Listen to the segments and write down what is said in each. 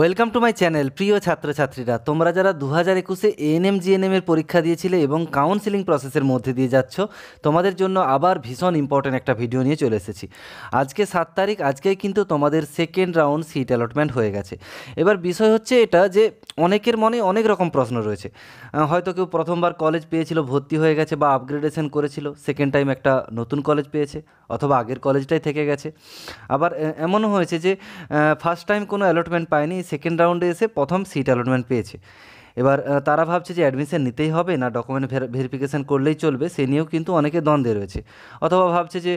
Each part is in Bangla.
ওয়েলকাম টু মাই চ্যানেল প্রিয় ছাত্রছাত্রীরা তোমরা যারা দু হাজার একুশে এএনএম জিএনএমের পরীক্ষা দিয়েছিলে এবং কাউন্সিলিং প্রসেসের মধ্যে দিয়ে যাচ্ছ তোমাদের জন্য আবার ভীষণ ইম্পর্ট্যান্ট একটা ভিডিও নিয়ে চলে এসেছি আজকে সাত তারিখ আজকেই কিন্তু তোমাদের সেকেন্ড রাউন্ড সিট অ্যালটমেন্ট হয়ে গেছে এবার বিষয় হচ্ছে এটা যে অনেকের মনে অনেক রকম প্রশ্ন রয়েছে হয়তো কেউ প্রথমবার কলেজ পেয়েছিল ভর্তি হয়ে গেছে বা আপগ্রেডেশন করেছিল সেকেন্ড টাইম একটা নতুন কলেজ পেয়েছে অথবা আগের কলেজটাই থেকে গেছে আবার এমনও হয়েছে যে ফার্স্ট টাইম কোনো অ্যালটমেন্ট পায়নি সেকেন্ড রাউন্ডে এসে প্রথম সিট অ্যালটমেন্ট পেয়েছে এবার তারা ভাবছে যে অ্যাডমিশন নিতেই হবে না ডকুমেন্ট ভেরিফিকেশান করলেই চলবে সে নিয়েও কিন্তু অনেকে দ্বন্দ্বে রয়েছে অথবা ভাবছে যে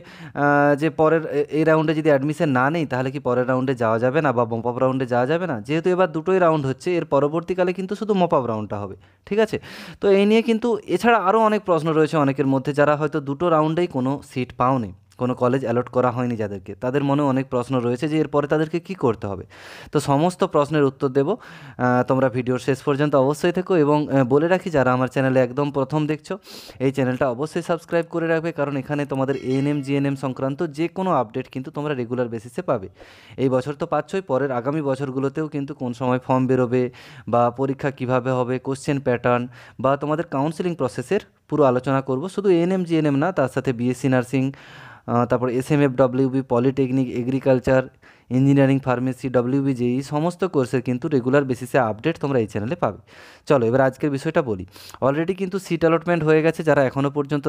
যে পরের এই রাউন্ডে যদি অ্যাডমিশন না নেই তাহলে কি পরের রাউন্ডে যাওয়া যাবে না বা মপাপ রাউন্ডে যাওয়া যাবে না যেহেতু এবার দুটোই রাউন্ড হচ্ছে এর পরবর্তীকালে কিন্তু শুধু মপাপ রাউন্ডটা হবে ঠিক আছে তো এই নিয়ে কিন্তু এছাড়া আরও অনেক প্রশ্ন রয়েছে অনেকের মধ্যে যারা হয়তো দুটো রাউন্ডেই কোনো সিট পাওনি কোনো কলেজ অ্যালট করা হয়নি যাদেরকে তাদের মনে অনেক প্রশ্ন রয়েছে যে এরপরে তাদেরকে কি করতে হবে তো সমস্ত প্রশ্নের উত্তর দেব তোমরা ভিডিওর শেষ পর্যন্ত অবশ্যই থেকো এবং বলে রাখি যারা আমার চ্যানেলে একদম প্রথম দেখছো এই চ্যানেলটা অবশ্যই সাবস্ক্রাইব করে রাখবে কারণ এখানে তোমাদের এএনএম জিএনএম সংক্রান্ত যে কোনো আপডেট কিন্তু তোমরা রেগুলার বেসিসে পাবে এই বছর তো পাচ্ছই পরের আগামী বছরগুলোতেও কিন্তু কোন সময় ফর্ম বেরোবে বা পরীক্ষা কিভাবে হবে কোশ্চেন প্যাটার্ন বা তোমাদের কাউন্সিলিং প্রসেসের পুরো আলোচনা করব শুধু এএনএম জিএনএম না তার সাথে বিএসসি নার্সিং তারপর S M F WB polytechnic agriculture engineering pharmacy WBJE এই সমস্ত কোর্সের কিন্তু রেগুলার বেসিসে আপডেট তোমরা এই চ্যানেলে পাবে চলো এবার আজকের বিষয়টা বলি অলরেডি কিন্তু সিট অ্যালটমেন্ট হয়ে গেছে যারা এখনও পর্যন্ত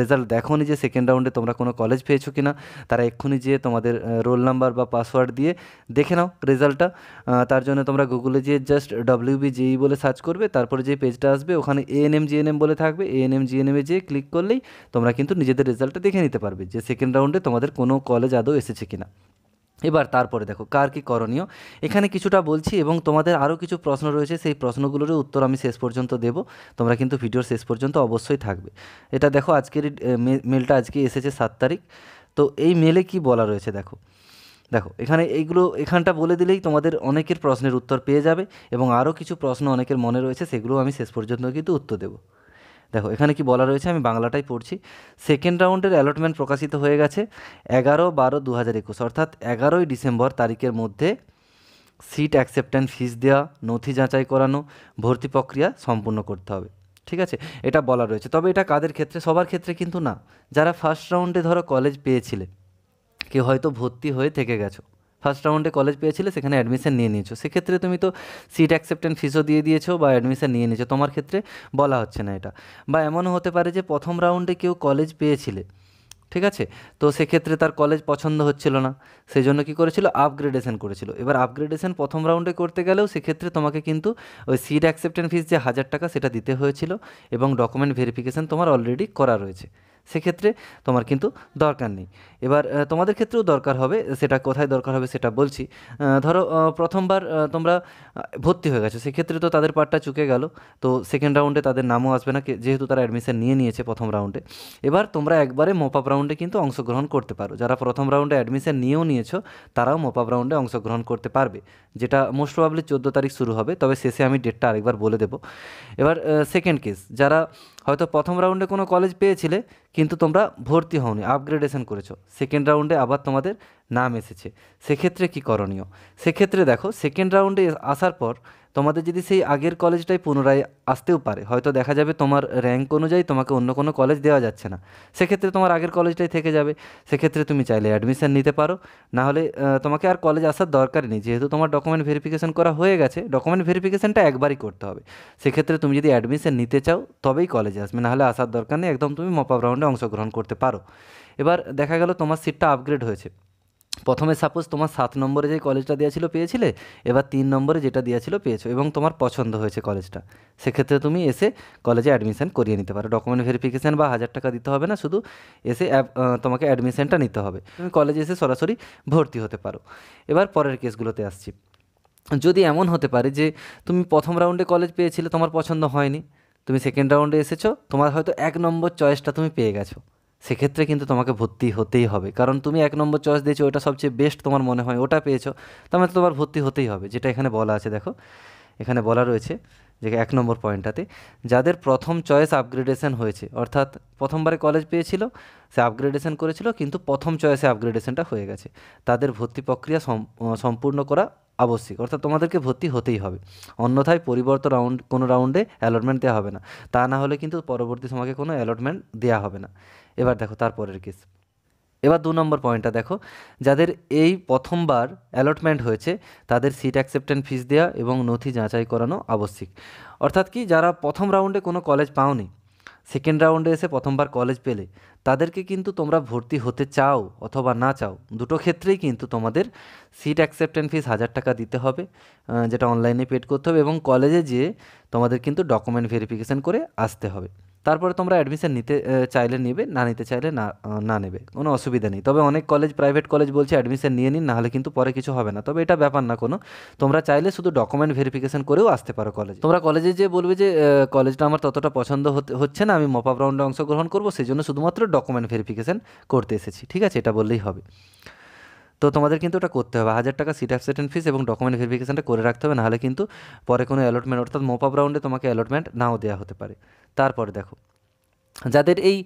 রেজাল্ট দেখো যে সেকেন্ড রাউন্ডে তোমরা কোনো কলেজ পেয়েছো কি না তারা এক্ষুনি যেয়ে তোমাদের রোল নাম্বার বা পাসওয়ার্ড দিয়ে দেখে নাও রেজাল্টটা তার জন্য তোমরা গুগলে যেয়ে জাস্ট ডব্লিউবি ই বলে সার্চ করবে তারপরে যে পেজটা আসবে ওখানে এএনএম জিএনএম বলে থাকবে এএনএম এ যেয়ে ক্লিক করলেই তোমরা কিন্তু নিজেদের রেজাল্টটা দেখে নিতে পারবে যে সেকেন্ড রাউন্ডে তোমাদের কোনো কলেজ আদৌ এসেছে কিনা এবার তারপরে দেখো কার কি করণীয় এখানে কিছুটা বলছি এবং তোমাদের আরও কিছু প্রশ্ন রয়েছে সেই প্রশ্নগুলোরও উত্তর আমি শেষ পর্যন্ত দেব তোমরা কিন্তু ভিডিওর শেষ পর্যন্ত অবশ্যই থাকবে এটা দেখো আজকের মেলটা আজকে এসেছে সাত তারিখ তো এই মেলে কি বলা রয়েছে দেখো দেখো এখানে এইগুলো এখানটা বলে দিলেই তোমাদের অনেকের প্রশ্নের উত্তর পেয়ে যাবে এবং আরও কিছু প্রশ্ন অনেকের মনে রয়েছে সেগুলো আমি শেষ পর্যন্ত কিন্তু উত্তর দেবো দেখো এখানে কি বলা রয়েছে আমি বাংলাটাই পড়ছি সেকেন্ড রাউন্ডের অ্যালটমেন্ট প্রকাশিত হয়ে গেছে এগারো বারো দু হাজার একুশ অর্থাৎ এগারোই ডিসেম্বর তারিখের মধ্যে সিট অ্যাকসেপ্টেন্স ফিস দেওয়া নথি যাচাই করানো ভর্তি প্রক্রিয়া সম্পূর্ণ করতে হবে ঠিক আছে এটা বলা রয়েছে তবে এটা কাদের ক্ষেত্রে সবার ক্ষেত্রে কিন্তু না যারা ফার্স্ট রাউন্ডে ধরো কলেজ পেয়েছিলে কেউ হয়তো ভর্তি হয়ে থেকে গেছো ফার্স্ট রাউন্ডে কলেজ পেয়েছিলে সেখানে অ্যাডমিশন নিয়ে নিয়েছো সেক্ষেত্রে তুমি তো সিট অ্যাকসেপ্টেন্ট ফিসও দিয়ে দিয়েছো বা অ্যাডমিশন নিয়ে নিয়েছো তোমার ক্ষেত্রে বলা হচ্ছে না এটা বা এমনও হতে পারে যে প্রথম রাউন্ডে কেউ কলেজ পেয়েছিলে ঠিক আছে তো সেক্ষেত্রে তার কলেজ পছন্দ হচ্ছিল না সেই জন্য কী করেছিল আপগ্রেডেশন করেছিল এবার আপগ্রেডেশন প্রথম রাউন্ডে করতে গেলেও সেক্ষেত্রে তোমাকে কিন্তু ওই সিট অ্যাকসেপ্টেন্ট ফিস যে হাজার টাকা সেটা দিতে হয়েছিল এবং ডকুমেন্ট ভেরিফিকেশান তোমার অলরেডি করা রয়েছে সেক্ষেত্রে তোমার কিন্তু দরকার নেই এবার তোমাদের ক্ষেত্রেও দরকার হবে সেটা কোথায় দরকার হবে সেটা বলছি ধরো প্রথমবার তোমরা ভর্তি হয়ে গেছো সেক্ষেত্রে তো তাদের পার্টটা চুকে গেল তো সেকেন্ড রাউন্ডে তাদের নামও আসবে না যেহেতু তারা অ্যাডমিশন নিয়ে নিয়েছে প্রথম রাউন্ডে এবার তোমরা একবারে মোপাপ রাউন্ডে কিন্তু অংশগ্রহণ করতে পারো যারা প্রথম রাউন্ডে অ্যাডমিশন নিয়েও নিয়েছো তারাও মোপাপ রাউন্ডে অংশগ্রহণ করতে পারবে যেটা মোস্ট প্রবাবলি চোদ্দো তারিখ শুরু হবে তবে শেষে আমি ডেটটা আরেকবার বলে দেবো এবার সেকেন্ড কেস যারা হয়তো প্রথম রাউন্ডে কোনো কলেজ পেয়েছিলে কিন্তু তোমরা ভর্তি হওনি আপগ্রেডেশন করেছো সেকেন্ড রাউন্ডে আবার তোমাদের নাম এসেছে সেক্ষেত্রে কী করণীয় সেক্ষেত্রে দেখো সেকেন্ড রাউন্ডে আসার পর তোমাদের যদি সেই আগের কলেজটাই পুনরায় আসতেও পারে হয়তো দেখা যাবে তোমার র্যাঙ্ক অনুযায়ী তোমাকে অন্য কোনো কলেজ দেওয়া যাচ্ছে না সেক্ষেত্রে তোমার আগের কলেজটাই থেকে যাবে সেক্ষেত্রে তুমি চাইলে অ্যাডমিশান নিতে পারো নাহলে তোমাকে আর কলেজ আসার দরকারই নেই যেহেতু তোমার ডকুমেন্ট ভেরিফিকেশন করা হয়ে গেছে ডকুমেন্ট ভেরিফিকেশানটা একবারই করতে হবে সেক্ষেত্রে তুমি যদি অ্যাডমিশান নিতে চাও তবেই কলেজে আসবে নাহলে আসার দরকার নেই একদম তুমি মপ রাউন্ডে অংশগ্রহণ করতে পারো এবার দেখা গেল তোমার সিটটা আপগ্রেড হয়েছে প্রথমে সাপোজ তোমার সাত নম্বরে যে কলেজটা দেওয়া ছিল পেয়েছিলে এবার তিন নম্বরে যেটা দেওয়া ছিল পেয়েছো এবং তোমার পছন্দ হয়েছে কলেজটা সেক্ষেত্রে তুমি এসে কলেজে অ্যাডমিশান করিয়ে নিতে পারো ডকুমেন্ট ভেরিফিকেশান বা হাজার টাকা দিতে হবে না শুধু এসে তোমাকে অ্যাডমিশনটা নিতে হবে তুমি কলেজে এসে সরাসরি ভর্তি হতে পারো এবার পরের কেসগুলোতে আসছি যদি এমন হতে পারে যে তুমি প্রথম রাউন্ডে কলেজ পেয়েছিলে তোমার পছন্দ হয়নি তুমি সেকেন্ড রাউন্ডে এসেছো তোমার হয়তো এক নম্বর চয়েসটা তুমি পেয়ে গেছো সেক্ষেত্রে কিন্তু তোমাকে ভর্তি হতেই হবে কারণ তুমি এক নম্বর চয়েস দিয়েছো ওটা সবচেয়ে বেস্ট তোমার মনে হয় ওটা পেয়েছো তার তো মানে তোমার ভর্তি হতেই হবে যেটা এখানে বলা আছে দেখো এখানে বলা রয়েছে যে এক নম্বর পয়েন্টটাতে যাদের প্রথম চয়েস আপগ্রেডেশন হয়েছে অর্থাৎ প্রথমবারে কলেজ পেয়েছিল সে আপগ্রেডেশন করেছিল কিন্তু প্রথম চয়েসে আপগ্রেডেশনটা হয়ে গেছে তাদের ভর্তি প্রক্রিয়া সম্পূর্ণ করা আবশ্যিক অর্থাৎ তোমাদেরকে ভর্তি হতেই হবে অন্যথায় পরিবর্ত রাউন্ড কোনো রাউন্ডে অ্যালটমেন্ট দেওয়া হবে না তা না হলে কিন্তু পরবর্তী তোমাকে কোনো অ্যালটমেন্ট দেওয়া হবে না এবার দেখো তারপরের কেস এবার দু নম্বর পয়েন্টটা দেখো যাদের এই প্রথমবার অ্যালটমেন্ট হয়েছে তাদের সিট অ্যাকসেপ্টেন্ট ফিস দেওয়া এবং নথি যাচাই করানো আবশ্যিক অর্থাৎ কি যারা প্রথম রাউন্ডে কোনো কলেজ পাওনি সেকেন্ড রাউন্ডে এসে প্রথমবার কলেজ পেলে তাদেরকে কিন্তু তোমরা ভর্তি হতে চাও অথবা না চাও দুটো ক্ষেত্রেই কিন্তু তোমাদের সিট অ্যাকসেপ্টেন্স ফিস হাজার টাকা দিতে হবে যেটা অনলাইনে পেড করতে হবে এবং কলেজে যেয়ে তোমাদের কিন্তু ডকুমেন্ট ভেরিফিকেশান করে আসতে হবে তারপরে তোমরা অ্যাডমিশান নিতে চাইলে নেবে না নিতে চাইলে না না নেবে কোনো অসুবিধা নেই তবে অনেক কলেজ প্রাইভেট কলেজ বলছে অ্যাডমিশান নিয়ে নিন নাহলে কিন্তু পরে কিছু হবে না তবে এটা ব্যাপার না কোনো তোমরা চাইলে শুধু ডকুমেন্ট ভেরিফিকেশন করেও আসতে পারো কলেজ তোমরা কলেজে যে বলবে যে কলেজটা আমার ততটা পছন্দ হচ্ছে না আমি মপাপ রাউন্ডে অংশগ্রহণ করবো সেই জন্য শুধুমাত্র ডকুমেন্ট ভেরিফিকেশন করতে এসেছি ঠিক আছে এটা বললেই হবে তো তোমাদের কিন্তু ওটা করতে হবে হাজার টাকা সিট অ্যাবসেটেন্ট ফিস এবং ডকুমেন্ট ভেরিফিকেশনটা করে রাখতে হবে নাহলে কিন্তু পরে কোনো অ্যালটমেন্ট অর্থাৎ মোপাপ রাউন্ডে তোমাকে অ্যালটমেন্ট নাও দেওয়া হতে পারে তারপরে দেখো যাদের এই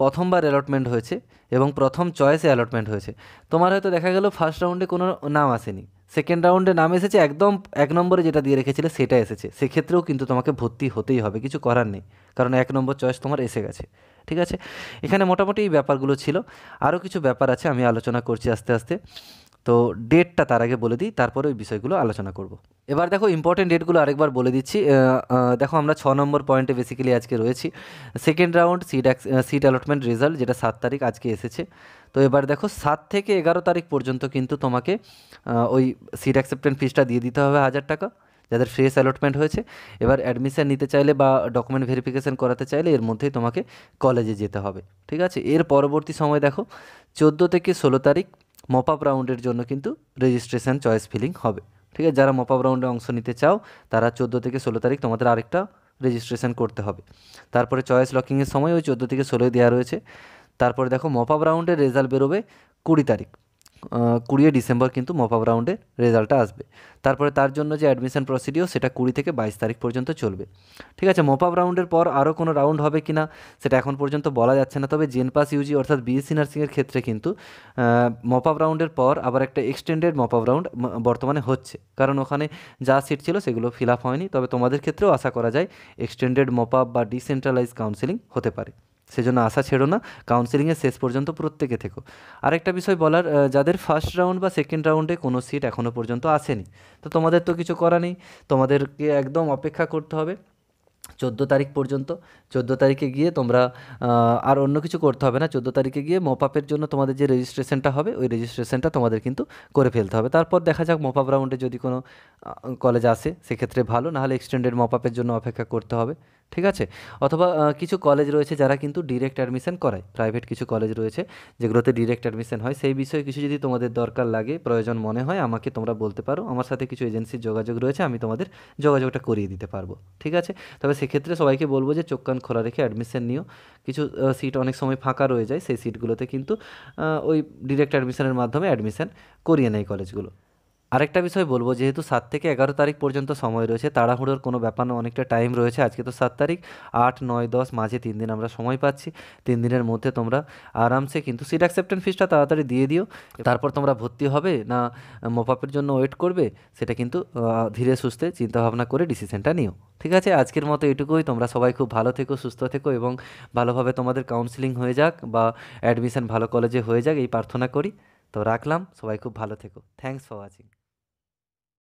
প্রথমবার অ্যালটমেন্ট হয়েছে এবং প্রথম চয়েসে অ্যালটমেন্ট হয়েছে তোমার হয়তো দেখা গেল ফার্স্ট রাউন্ডে কোনো নাম আসেনি সেকেন্ড রাউন্ডে নাম এসেছে একদম এক নম্বরে যেটা দিয়ে রেখেছিলে সেটা এসেছে সেক্ষেত্রেও কিন্তু তোমাকে ভর্তি হতেই হবে কিছু করার নেই কারণ এক নম্বর চয়েস তোমার এসে গেছে ঠিক আছে এখানে মোটামুটি এই ব্যাপারগুলো ছিল আরও কিছু ব্যাপার আছে আমি আলোচনা করছি আস্তে আস্তে তো ডেটটা তার আগে বলে দিই তারপরে ওই বিষয়গুলো আলোচনা করব এবার দেখো ইম্পর্টেন্ট ডেটগুলো আরেকবার বলে দিচ্ছি দেখো আমরা ছ নম্বর পয়েন্টে বেসিক্যালি আজকে রয়েছি second round seat seat allotment result যেটা সাত তারিখ আজকে এসেছে তো এবার দেখো সাত থেকে এগারো তারিখ পর্যন্ত কিন্তু তোমাকে ওই সিট অ্যাকসেপ্টেন্ট ফিসটা দিয়ে দিতে হবে হাজার টাকা যাদের ফ্রেশ অ্যালটমেন্ট হয়েছে এবার অ্যাডমিশান নিতে চাইলে বা ডকুমেন্ট ভেরিফিকেশান করাতে চাইলে এর মধ্যেই তোমাকে কলেজে যেতে হবে ঠিক আছে এর পরবর্তী সময় দেখো চোদ্দো থেকে ষোলো তারিখ মপ আপ রাউন্ডের জন্য কিন্তু রেজিস্ট্রেশন চয়েস ফিলিং হবে ঠিক আছে যারা মপ রাউন্ডে অংশ নিতে চাও তারা চোদ্দো থেকে ষোলো তারিখ তোমাদের আরেকটা রেজিস্ট্রেশন করতে হবে তারপরে চয়েস লকিংয়ের সময় ওই চোদ্দো থেকে ষোলোই দেওয়া রয়েছে তারপরে দেখো মপ রাউন্ডের রেজাল্ট বেরোবে কুড়ি তারিখ কুড়িয়ে ডিসেম্বর কিন্তু মপ রাউন্ডের রেজাল্টটা আসবে তারপরে তার জন্য যে অ্যাডমিশন প্রসিডিও সেটা কুড়ি থেকে বাইশ তারিখ পর্যন্ত চলবে ঠিক আছে মপআপ রাউন্ডের পর আরও কোনো রাউন্ড হবে কি না সেটা এখন পর্যন্ত বলা যাচ্ছে না তবে জেনপাস ইউজি অর্থাৎ বিএসসি নার্সিংয়ের ক্ষেত্রে কিন্তু মপ রাউন্ডের পর আবার একটা এক্সটেন্ডেড মপ রাউন্ড বর্তমানে হচ্ছে কারণ ওখানে যা সিট ছিল সেগুলো ফিল আপ হয়নি তবে তোমাদের ক্ষেত্রেও আশা করা যায় এক্সটেন্ডেড মপ বা ডিসেন্ট্রালাইজ কাউন্সিলিং হতে পারে সেজন্য আশা ছেড়ো না কাউন্সেলিংয়ের শেষ পর্যন্ত প্রত্যেকে থেকো আরেকটা বিষয় বলার যাদের ফার্স্ট রাউন্ড বা সেকেন্ড রাউন্ডে কোনো সিট এখনও পর্যন্ত আসেনি তো তোমাদের তো কিছু করা নেই তোমাদেরকে একদম অপেক্ষা করতে হবে চোদ্দো তারিখ পর্যন্ত চোদ্দো তারিখে গিয়ে তোমরা আর অন্য কিছু করতে হবে না চোদ্দো তারিখে গিয়ে মপাপের জন্য তোমাদের যে রেজিস্ট্রেশনটা হবে ওই রেজিস্ট্রেশনটা তোমাদের কিন্তু করে ফেলতে হবে তারপর দেখা যাক মপাপ রাউন্ডে যদি কোনো কলেজ আসে সেক্ষেত্রে ভালো নাহলে এক্সটেন্ডেড মপাপের জন্য অপেক্ষা করতে হবে ঠিক আছে অথবা কিছু কলেজ রয়েছে যারা কিন্তু ডিরেক্ট অ্যাডমিশন করায় প্রাইভেট কিছু কলেজ রয়েছে যেগুলোতে ডিরেক্ট অ্যাডমিশন হয় সেই বিষয়ে কিছু যদি তোমাদের দরকার লাগে প্রয়োজন মনে হয় আমাকে তোমরা বলতে পারো আমার সাথে কিছু এজেন্সির যোগাযোগ রয়েছে আমি তোমাদের যোগাযোগটা করিয়ে দিতে পারবো ঠিক আছে তবে সেক্ষেত্রে সবাইকে বলবো যে চোখ কান খোলা রেখে অ্যাডমিশন নিও কিছু সিট অনেক সময় ফাঁকা রয়ে যায় সেই সিটগুলোতে কিন্তু ওই ডিরেক্ট অ্যাডমিশনের মাধ্যমে অ্যাডমিশন করিয়ে নেয় কলেজগুলো আরেকটা বিষয় বলবো যেহেতু সাত থেকে এগারো তারিখ পর্যন্ত সময় রয়েছে তাড়াহুড়োর কোনো ব্যাপার না অনেকটা টাইম রয়েছে আজকে তো সাত তারিখ আট নয় দশ মাঝে তিন দিন আমরা সময় পাচ্ছি তিন দিনের মধ্যে তোমরা আরামসে কিন্তু সিট অ্যাকসেপ্টেন্স ফিসটা তাড়াতাড়ি দিয়ে দিও তারপর তোমরা ভর্তি হবে না মপাপের জন্য ওয়েট করবে সেটা কিন্তু ধীরে সুস্থে চিন্তাভাবনা করে ডিসিশনটা নিও ঠিক আছে আজকের মতো এটুকুই তোমরা সবাই খুব ভালো থেকো সুস্থ থেকো এবং ভালোভাবে তোমাদের কাউন্সিলিং হয়ে যাক বা অ্যাডমিশন ভালো কলেজে হয়ে যাক এই প্রার্থনা করি তো রাখলাম সবাই খুব ভালো থেকো থ্যাংকস ফর ওয়াচিং